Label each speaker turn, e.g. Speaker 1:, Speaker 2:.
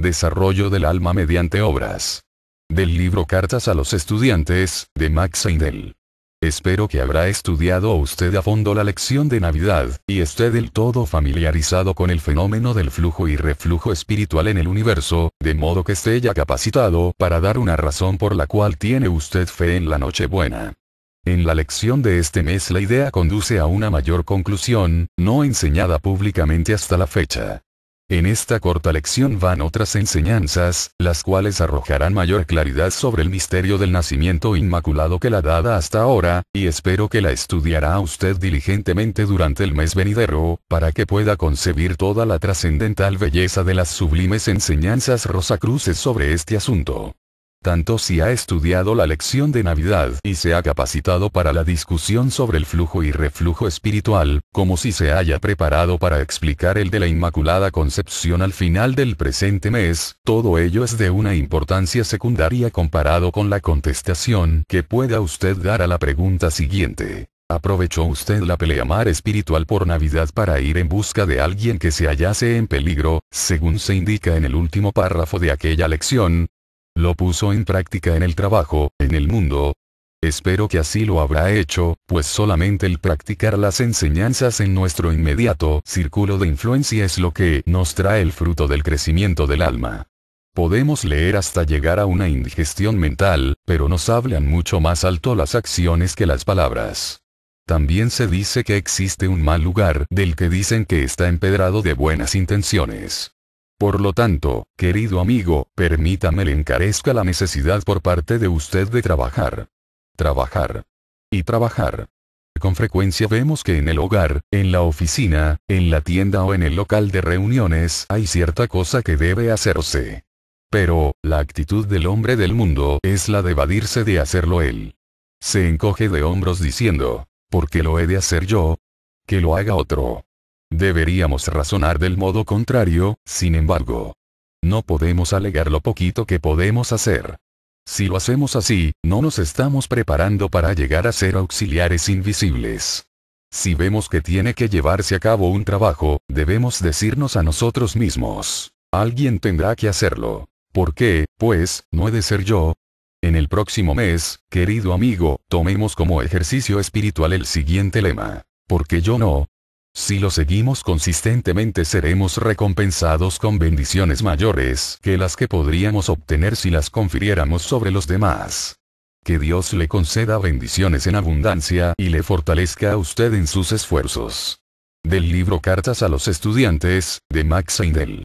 Speaker 1: Desarrollo del alma mediante obras. Del libro Cartas a los Estudiantes, de Max Heindel. Espero que habrá estudiado usted a fondo la lección de Navidad, y esté del todo familiarizado con el fenómeno del flujo y reflujo espiritual en el universo, de modo que esté ya capacitado para dar una razón por la cual tiene usted fe en la Nochebuena. En la lección de este mes la idea conduce a una mayor conclusión, no enseñada públicamente hasta la fecha. En esta corta lección van otras enseñanzas, las cuales arrojarán mayor claridad sobre el misterio del nacimiento inmaculado que la dada hasta ahora, y espero que la estudiará usted diligentemente durante el mes venidero, para que pueda concebir toda la trascendental belleza de las sublimes enseñanzas rosacruces sobre este asunto tanto si ha estudiado la lección de Navidad y se ha capacitado para la discusión sobre el flujo y reflujo espiritual, como si se haya preparado para explicar el de la Inmaculada Concepción al final del presente mes, todo ello es de una importancia secundaria comparado con la contestación que pueda usted dar a la pregunta siguiente. ¿Aprovechó usted la pelea mar espiritual por Navidad para ir en busca de alguien que se hallase en peligro, según se indica en el último párrafo de aquella lección? Lo puso en práctica en el trabajo, en el mundo. Espero que así lo habrá hecho, pues solamente el practicar las enseñanzas en nuestro inmediato círculo de influencia es lo que nos trae el fruto del crecimiento del alma. Podemos leer hasta llegar a una indigestión mental, pero nos hablan mucho más alto las acciones que las palabras. También se dice que existe un mal lugar del que dicen que está empedrado de buenas intenciones. Por lo tanto, querido amigo, permítame le encarezca la necesidad por parte de usted de trabajar. Trabajar. Y trabajar. Con frecuencia vemos que en el hogar, en la oficina, en la tienda o en el local de reuniones hay cierta cosa que debe hacerse. Pero, la actitud del hombre del mundo es la de evadirse de hacerlo él. Se encoge de hombros diciendo, ¿por qué lo he de hacer yo? Que lo haga otro. Deberíamos razonar del modo contrario, sin embargo. No podemos alegar lo poquito que podemos hacer. Si lo hacemos así, no nos estamos preparando para llegar a ser auxiliares invisibles. Si vemos que tiene que llevarse a cabo un trabajo, debemos decirnos a nosotros mismos. Alguien tendrá que hacerlo. ¿Por qué, pues, no he de ser yo? En el próximo mes, querido amigo, tomemos como ejercicio espiritual el siguiente lema. Porque yo no, si lo seguimos consistentemente seremos recompensados con bendiciones mayores que las que podríamos obtener si las confiriéramos sobre los demás. Que Dios le conceda bendiciones en abundancia y le fortalezca a usted en sus esfuerzos. Del libro Cartas a los Estudiantes, de Max Seindel.